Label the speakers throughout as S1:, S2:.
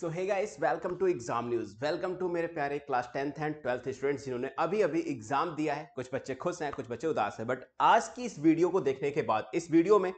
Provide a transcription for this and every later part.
S1: so hey guys welcome to exam news welcome to मेरे प्यारे class tenth and twelfth students जिन्होंने अभी अभी एग्जाम दिया है कुछ बच्चे खुश हैं कुछ बच्चे उदास हैं बट आज की इस वीडियो को देखने के बाद इस वीडियो में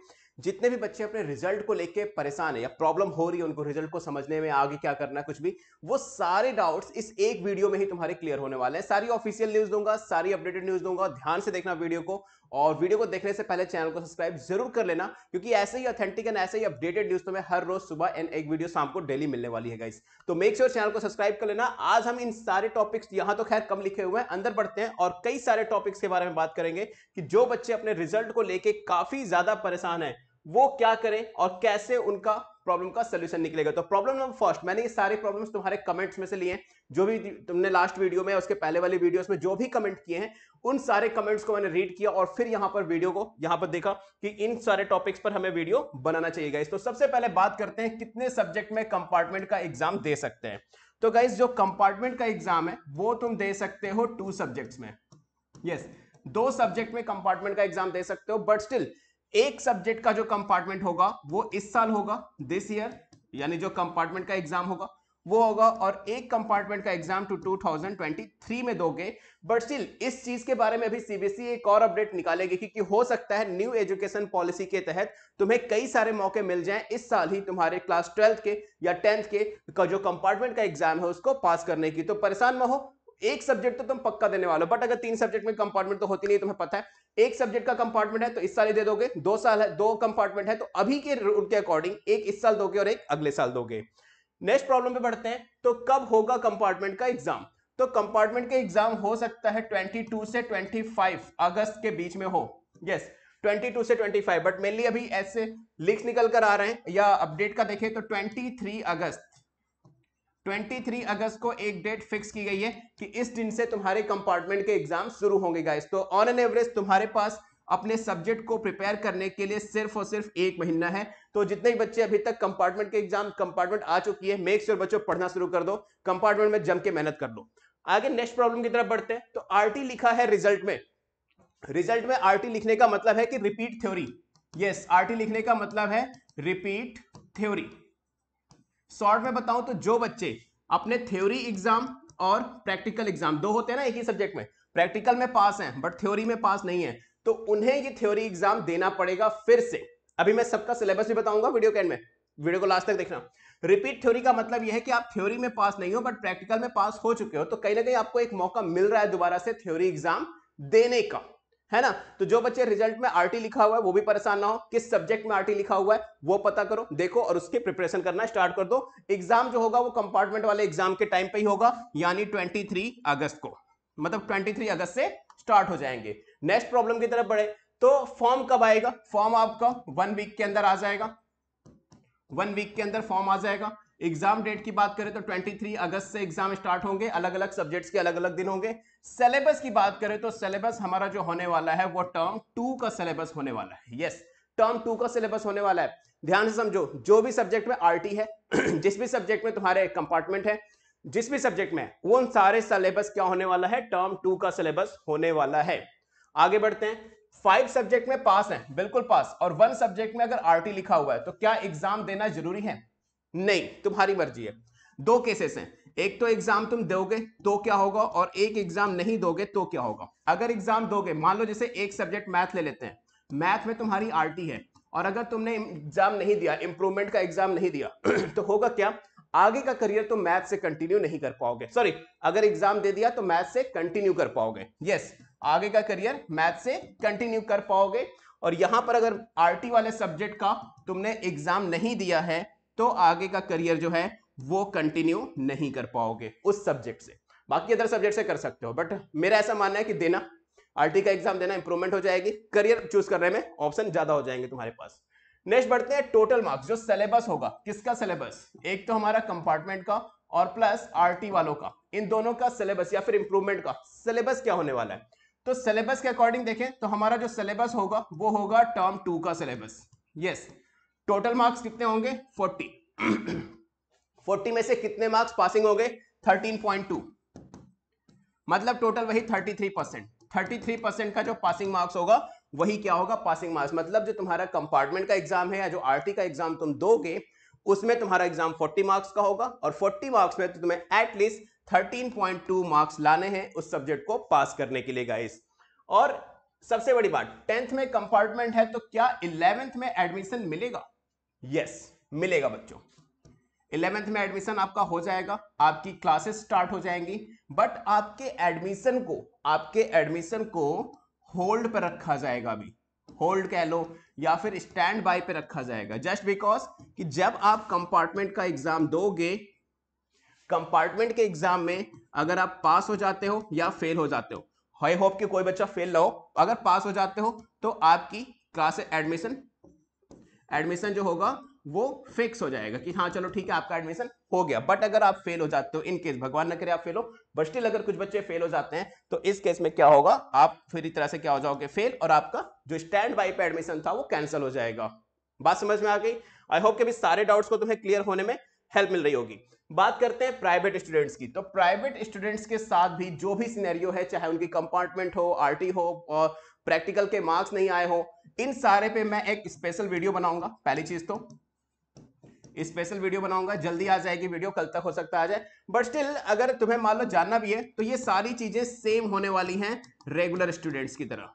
S1: जितने भी बच्चे अपने रिजल्ट को लेके परेशान है या प्रॉब्लम हो रही है उनको रिजल्ट को समझने में आगे क्या करना कुछ भी वो सारे डाउट्स इस एक वीडियो में ही तुम्हारे क्लियर होने वाले हैं सारी ऑफिशियल न्यूज दूंगा सारी अपडेटेड न्यूज दूंगा ध्यान से देखना वीडियो को और वीडियो को देखने से पहले चैनल को सब्सक्राइब जरूर कर लेना क्योंकि ऐसे ही ऑथेंटिक एंड ऐसे ही अपडेटेड न्यूज तुम्हें हर रोज सुबह एंड एक वीडियो शाम को डेली मिलने वाली है गाइस तो मेक श्योर चैनल को सब्सक्राइब कर लेना आज हम इन सारे टॉपिक्स यहां तो खैर कम लिखे हुए हैं अंदर बढ़ते हैं और कई सारे टॉपिक्स के बारे में बात करेंगे कि जो बच्चे अपने रिजल्ट को लेकर काफी ज्यादा परेशान है वो क्या करें और कैसे उनका प्रॉब्लम का सोल्यूशन निकलेगा तो प्रॉब्लम नंबर फर्स्ट मैंने ये सारे प्रॉब्लम्स तुम्हारे कमेंट्स में से लिए जो भी तुमने लास्ट वीडियो में उसके पहले वाली वीडियोस में जो भी कमेंट किए हैं उन सारे कमेंट्स को मैंने रीड किया और फिर यहां पर वीडियो को यहां पर देखा कि इन सारे टॉपिक्स पर हमें वीडियो बनाना चाहिए गाइस तो सबसे पहले बात करते हैं कितने सब्जेक्ट में कंपार्टमेंट का एग्जाम दे सकते हैं तो गाइस जो कंपार्टमेंट का एग्जाम है वो तुम दे सकते हो टू सब्जेक्ट्स में यस yes, दो सब्जेक्ट में कंपार्टमेंट का एग्जाम दे सकते हो बट स्टिल एक सब्जेक्ट का जो कंपार्टमेंट होगा वो इस साल होगा दिस ईयर यानी जो कंपार्टमेंट का एग्जाम होगा वो होगा और एक कंपार्टमेंट का एग्जाम टू 2023 में दोगे बट स्टिल इस चीज के बारे में भी सीबीएसई e एक और अपडेट निकालेगी क्योंकि हो सकता है न्यू एजुकेशन पॉलिसी के तहत तुम्हें कई सारे मौके मिल जाएं इस साल ही तुम्हारे क्लास ट्वेल्थ के या टेंथ के का जो कंपार्टमेंट का एग्जाम है उसको पास करने की तो परेशान न हो एक सब्जेक्ट तो तुम पक्का देने वाले हो बट अगर तीन सब्जेक्ट में कंपार्टमेंट तो होती नहीं तुम्हें पता है एक सब्जेक्ट का कंपार्टमेंट है तो इस साल ही दे दोगे दो साल है दो कंपार्टमेंट है तो अभी के रूल के अकॉर्डिंग एक इस साल दोगे और एक अगले साल दोगे नेक्स्ट प्रॉब्लम पे बढ़ते हैं तो कब होगा कंपार्टमेंट का एग्जाम तो कंपार्टमेंट का एग्जाम हो सकता है 22 से 25 अगस्त के बीच में हो यस yes, 22 से 25 बट मेनली अभी ऐसे लिख निकल कर आ रहे हैं या अपडेट का देखें तो 23 अगस्त 23 अगस्त को एक डेट फिक्स की गई है कि इस दिन से तुम्हारे कंपार्टमेंट के एग्जाम शुरू होंगे गाइस तो ऑन एन एवरेज तुम्हारे पास अपने सब्जेक्ट को प्रिपेयर करने के लिए सिर्फ और सिर्फ एक महीना है तो जितने भी बच्चे अभी तक कंपार्टमेंट के एग्जाम कंपार्टमेंट आ चुकी है मेक श्योर बच्चों पढ़ना शुरू कर दो कंपार्टमेंट में जम के मेहनत कर लो आगे नेक्स्ट प्रॉब्लम की तरफ बढ़ते हैं तो आरटी लिखा है रिजल्ट में रिजल्ट में आरटी लिखने का मतलब है कि रिपीट थ्योरी यस आरटी लिखने का मतलब है रिपीट थ्योरी शॉर्ट में बताऊं तो जो बच्चे अपने थ्योरी एग्जाम और प्रैक्टिकल एग्जाम दो होते हैं ना एक ही सब्जेक्ट में प्रैक्टिकल में पास हैं बट थ्योरी में पास नहीं है तो उन्हें ये थ्योरी एग्जाम देना पड़ेगा फिर से अभी मैं सबका सिलेबस भी बताऊंगा वीडियो के एंड में वीडियो को लास्ट तक देखना रिपीट थ्योरी का मतलब यह है कि आप थ्योरी में पास नहीं हो बट प्रैक्टिकल में पास हो चुके हो तो कहीं ना कहीं आपको एक मौका मिल रहा है दोबारा से थ्योरी एग्जाम देने का है ना तो जो बच्चे रिजल्ट में आरटी लिखा हुआ है वो भी परेशान ना हो किस सब्जेक्ट में आरटी लिखा हुआ है वो पता करो देखो और उसकी प्रिपरेशन करना स्टार्ट कर दो एग्जाम जो होगा वो कंपार्टमेंट वाले एग्जाम के टाइम पे ही होगा यानी 23 अगस्त को मतलब 23 अगस्त से स्टार्ट हो जाएंगे नेक्स्ट प्रॉब्लम की तरफ बढ़े तो फॉर्म कब आएगा फॉर्म आपका वन वीक के अंदर आ जाएगा वन वीक के अंदर फॉर्म आ जाएगा एग्जाम डेट की बात करें तो 23 अगस्त से एग्जाम स्टार्ट होंगे अलग अलग सब्जेक्ट्स के अलग अलग दिन होंगे सिलेबस की बात करें तो सिलेबस हमारा जो होने वाला है वो टर्म टू का सिलेबस होने वाला है यस टर्म टू का सिलेबस होने वाला है ध्यान से समझो जो भी सब्जेक्ट में आर है जिस भी सब्जेक्ट में तुम्हारे कंपार्टमेंट है जिस भी सब्जेक्ट में उन सारे सिलेबस क्या होने वाला है टर्म टू का सिलेबस होने वाला है आगे बढ़ते हैं फाइव सब्जेक्ट में पास हैं बिल्कुल पास और वन सब्जेक्ट में अगर आरटी लिखा हुआ है तो क्या एग्जाम देना जरूरी है नहीं तुम्हारी मर्जी है दो केसेस हैं एक तो एग्जाम तुम दोगे तो क्या होगा और एक एग्जाम नहीं दोगे तो क्या होगा अगर एग्जाम दोगे मान लो जैसे एक सब्जेक्ट मैथ ले लेते हैं मैथ में तुम्हारी आर है और अगर तुमने एग्जाम नहीं दिया इंप्रूवमेंट का एग्जाम नहीं दिया तो होगा क्या आगे का करियर तुम मैथ से कंटिन्यू नहीं कर पाओगे सॉरी अगर एग्जाम दे दिया तो मैथ से कंटिन्यू कर पाओगे यस yes, आगे का करियर मैथ से कंटिन्यू कर पाओगे और यहां पर अगर आरटी वाले सब्जेक्ट का तुमने एग्जाम नहीं दिया है तो आगे का करियर जो है वो कंटिन्यू नहीं कर पाओगे उस सब्जेक्ट से बाकी अदर सब्जेक्ट से कर सकते हो बट मेरा ऐसा मानना है कि देना आरटी का एग्जाम देना इंप्रूवमेंट हो जाएगी करियर चूज करने में ऑप्शन ज्यादा हो जाएंगे तुम्हारे पास नेक्स्ट बढ़ते हैं टोटल मार्क्स जो सिलेबस होगा किसका सिलेबस एक तो हमारा कंपार्टमेंट का और प्लस आरटी वालों का इन दोनों का सिलेबस या फिर इंप्रूवमेंट का सिलेबस क्या होने वाला है तो सिलेबस के अकॉर्डिंग देखें तो हमारा जो सिलेबस होगा वो होगा टर्म टू का सिलेबस यस टोटल मार्क्स कितने होंगे फोर्टी फोर्टी में से कितने मार्क्स पासिंग हो गए थर्टीन पॉइंट टू मतलब टोटल वही thirty three percent thirty three percent का जो पासिंग मार्क्स होगा वही क्या होगा पासिंग मार्क्स मतलब जो तुम्हारा कंपार्टमेंट का एग्जाम है या जो आरटी का एग्जाम तुम दोगे उसमें तुम्हारा एग्जाम 40 मार्क्स का होगा और 40 मार्क्स में तो तुम्हें एटलीस्ट 13.2 मार्क्स लाने हैं उस सब्जेक्ट को पास करने के लिए गाइस और सबसे बड़ी बात टेंथ में कंपार्टमेंट है तो क्या इलेवेंथ में एडमिशन मिलेगा यस मिलेगा बच्चों इलेवेंथ में एडमिशन आपका हो जाएगा आपकी क्लासेस स्टार्ट हो जाएंगी बट आपके एडमिशन को आपके एडमिशन को होल्ड पर रखा जाएगा अभी होल्ड कह लो या फिर स्टैंड बाय पे रखा जाएगा जस्ट बिकॉज कि जब आप कंपार्टमेंट का एग्जाम दोगे कंपार्टमेंट के एग्जाम में अगर आप पास हो जाते हो या फेल हो जाते हो आई होप कि कोई बच्चा फेल ना हो अगर पास हो जाते हो तो आपकी क्लास एडमिशन एडमिशन जो होगा वो फिक्स हो जाएगा कि हाँ चलो ठीक है आपका एडमिशन हो गया बट अगर आप फेल हो जाते हो इन केस भगवान ना करे आप फेल हो बट स्टिल अगर कुछ बच्चे फेल हो जाते हैं तो इस केस में क्या होगा आप फिर इस तरह से क्या हो जाओगे फेल और आपका जो स्टैंड बाई पे एडमिशन था वो कैंसिल हो जाएगा बात समझ में आ गई आई होप के भी सारे डाउट्स को तुम्हें क्लियर होने में हेल्प मिल रही होगी बात करते हैं प्राइवेट स्टूडेंट्स की तो प्राइवेट स्टूडेंट्स के साथ भी जो भी सिनेरियो है चाहे उनकी कंपार्टमेंट हो आरटी हो और प्रैक्टिकल के मार्क्स नहीं आए हो इन सारे पे मैं एक स्पेशल वीडियो बनाऊंगा पहली चीज तो स्पेशल वीडियो बनाऊंगा जल्दी आ जाएगी वीडियो कल तक हो सकता आ जाए बट स्टिल अगर तुम्हें मान लो जानना भी है तो ये सारी चीजें सेम होने वाली हैं रेगुलर स्टूडेंट्स की तरह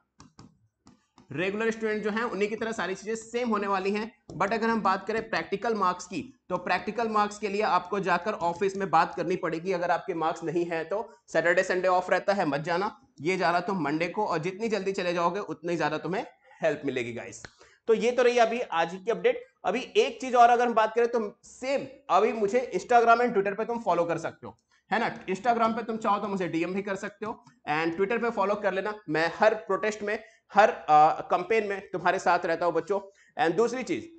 S1: रेगुलर स्टूडेंट जो हैं उन्हीं की तरह सारी चीज़ें सेम होने वाली हैं बट अगर हम बात करें प्रैक्टिकल मार्क्स की तो प्रैक्टिकल मार्क्स के लिए आपको जाकर ऑफिस में बात करनी पड़ेगी अगर आपके मार्क्स नहीं है तो सैटरडे संडे ऑफ रहता है मत जाना ये जाना तुम तो मंडे को और जितनी जल्दी चले जाओगे उतनी ज़्यादा तुम्हें हेल्प मिलेगी गाइस तो ये तो रही अभी आज की अपडेट अभी एक चीज़ और अगर हम बात करें तो सेम अभी मुझे इंस्टाग्राम एंड ट्विटर पर तुम फॉलो कर सकते हो है ना इंस्टाग्राम पे तुम चाहो तो मुझे डीएम भी कर सकते हो एंड ट्विटर पे फॉलो कर लेना मैं हर प्रोटेस्ट में हर कंपेन में तुम्हारे साथ रहता हूं बच्चों एंड दूसरी चीज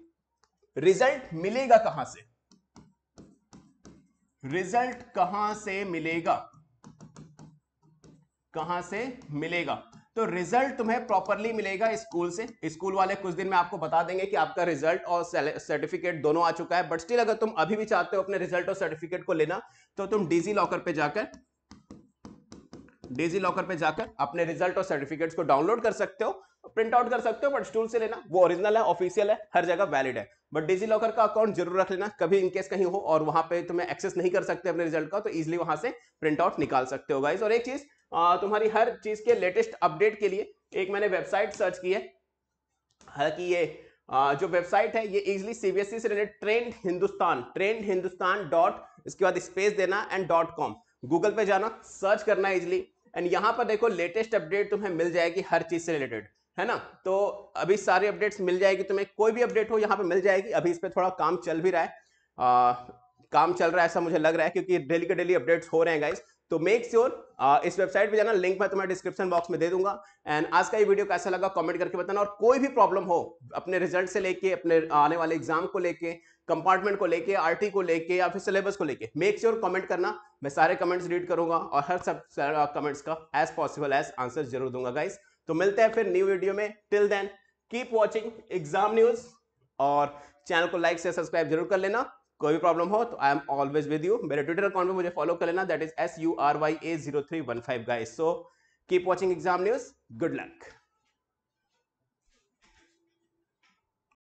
S1: रिजल्ट मिलेगा कहां से रिजल्ट कहां से मिलेगा कहां से मिलेगा तो रिजल्ट तुम्हें प्रॉपरली मिलेगा स्कूल से स्कूल वाले कुछ दिन में आपको बता देंगे कि आपका रिजल्ट और सर्टिफिकेट दोनों आ चुका है बट स्टिल अगर तुम अभी भी चाहते हो अपने रिजल्ट और सर्टिफिकेट को लेना तो तुम डीजी लॉकर पे जाकर डेजी लॉकर पे जाकर अपने रिजल्ट और सर्टिफिकेट्स को डाउनलोड कर सकते हो प्रिंट आउट कर सकते हो बट स्टूल से लेना वो ओरिजिनल है ऑफिशियल है हर जगह वैलिड है बट डेजी लॉकर का अकाउंट जरूर रख लेना कभी इनकेस कहीं हो और वहां पे तुम्हें एक्सेस नहीं कर सकते अपने रिजल्ट का तो इजिली वहां से प्रिंट आउट निकाल सकते हो गाइज और एक चीज तुम्हारी हर चीज के लेटेस्ट अपडेट के लिए एक मैंने वेबसाइट सर्च की है हालांकि ये जो वेबसाइट है ये इजिली सीबीएसई e से related trend Hindustan trend Hindustan dot इसके बाद स्पेस देना एंड डॉट कॉम गूगल पे जाना सर्च करना इजिली एंड यहाँ पर देखो लेटेस्ट अपडेट तुम्हें मिल जाएगी हर चीज़ से रिलेटेड है ना तो अभी सारी अपडेट्स मिल जाएगी तुम्हें कोई भी अपडेट हो यहाँ पर मिल जाएगी अभी इस पर थोड़ा काम चल भी रहा है आ, काम चल रहा है ऐसा मुझे लग रहा है क्योंकि डेली के डेली अपडेट्स हो रहे हैं गाइज़ तो मेक श्योर sure, इस वेबसाइट पे जाना लिंक मैं तुम्हें डिस्क्रिप्शन बॉक्स में दे दूंगा एंड आज का ये वीडियो कैसा लगा कमेंट करके बताना और कोई भी प्रॉब्लम हो अपने रिजल्ट से लेके अपने आने वाले एग्जाम को लेके कंपार्टमेंट को लेके आरटी को लेके या फिर सिलेबस को लेके मेक श्योर कमेंट करना मैं सारे कमेंट्स रीड करूंगा और हर सब कमेंट्स का एज पॉसिबल एज आंसर जरूर दूंगा गाइज तो मिलते हैं फिर न्यू वीडियो में till then keep watching exam news और चैनल को लाइक से सब्सक्राइब जरूर कर लेना कोई भी प्रॉब्लम हो तो I am always with you मेरे ट्विटर अकाउंट में मुझे फॉलो कर लेना that is S U R Y A zero three one five guys so keep watching exam news good luck